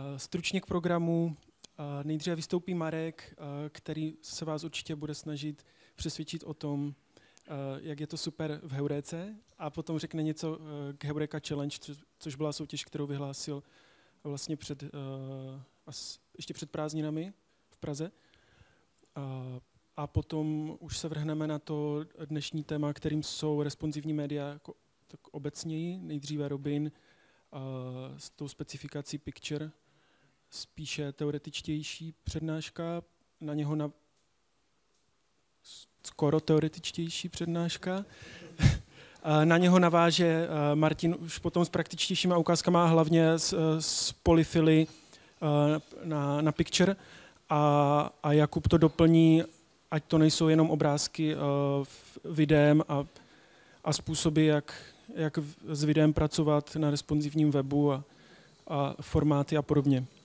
Eh, stručně k programu. Eh, nejdříve vystoupí Marek, eh, který se vás určitě bude snažit přesvědčit o tom, jak je to super v Heuréce a potom řekne něco k Heureka Challenge, což byla soutěž, kterou vyhlásil vlastně před, ještě před prázdninami v Praze. A potom už se vrhneme na to dnešní téma, kterým jsou responsivní média jako tak obecněji, nejdříve Robin s tou specifikací Picture – spíše teoretičtější přednáška, na něho na skoro teoretičtější přednáška. na něho naváže eh, Martin už potom s praktičtějšíma ukázkama, hlavně z, z eh, polyfily eh, na, na picture. A, a Jakub to doplní, ať to nejsou jenom obrázky videem a, a způsoby, jak, jak s videem pracovat na responsivním webu a, a formáty a podobně.